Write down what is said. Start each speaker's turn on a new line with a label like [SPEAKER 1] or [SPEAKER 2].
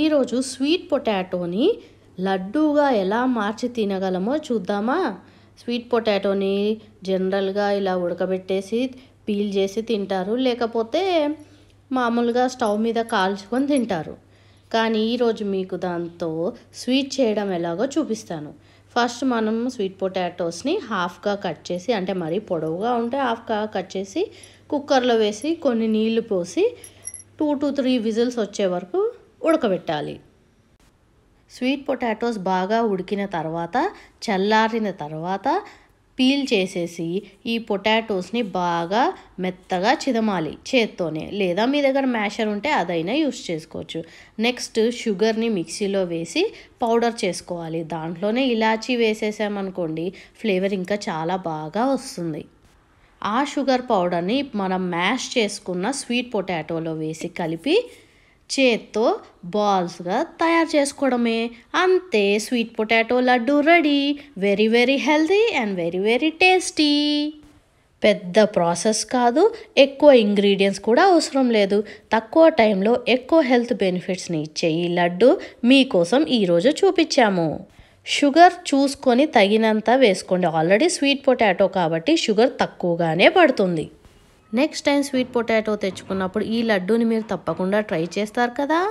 [SPEAKER 1] ఈరోజు స్వీట్ పొటాటోని లడ్డూగా ఎలా మార్చి తినగలమో చూద్దామా స్వీట్ పొటాటోని జనరల్గా ఇలా ఉడకబెట్టేసి పీల్ చేసి తింటారు లేకపోతే మామూలుగా స్టవ్ మీద కాల్చుకొని తింటారు కానీ ఈరోజు మీకు దాంతో స్వీట్ చేయడం ఎలాగో చూపిస్తాను ఫస్ట్ మనం స్వీట్ పొటాటోస్ని హాఫ్గా కట్ చేసి అంటే మరీ పొడవుగా ఉంటే హాఫ్గా కట్ చేసి కుక్కర్లో వేసి కొన్ని నీళ్లు పోసి టూ టు త్రీ విజిల్స్ వచ్చే వరకు ఉడకబెట్టాలి స్వీట్ పొటాటోస్ బాగా ఉడికిన తర్వాత చల్లారిన తర్వాత పీల్ చేసేసి ఈ పొటాటోస్ని బాగా మెత్తగా చిదమాలి చేత్తోనే లేదా మీ దగ్గర మ్యాషర్ ఉంటే అదైనా యూస్ చేసుకోవచ్చు నెక్స్ట్ షుగర్ని మిక్సీలో వేసి పౌడర్ చేసుకోవాలి దాంట్లోనే ఇలాచీ వేసేసామనుకోండి ఫ్లేవర్ ఇంకా చాలా బాగా వస్తుంది ఆ షుగర్ పౌడర్ని మనం మ్యాష్ చేసుకున్న స్వీట్ పొటాటోలో వేసి కలిపి చేత్తో బాల్స్గా తయారు చేసుకోవడమే అంతే sweet potato laddu ready very very healthy and very very tasty పెద్ద ప్రాసెస్ కాదు ఎక్కువ ఇంగ్రీడియంట్స్ కూడా అవసరం లేదు తక్కువ టైంలో ఎక్కువ హెల్త్ బెనిఫిట్స్ని ఇచ్చే ఈ లడ్డు మీకోసం ఈరోజు చూపించాము షుగర్ చూసుకొని తగినంత వేసుకోండి ఆల్రెడీ స్వీట్ పొటాటో కాబట్టి షుగర్ తక్కువగానే పడుతుంది నెక్స్ట్ టైం స్వీట్ పొటాటో తెచ్చుకున్నప్పుడు ఈ లడ్డూని మీరు తప్పకుండా ట్రై చేస్తారు కదా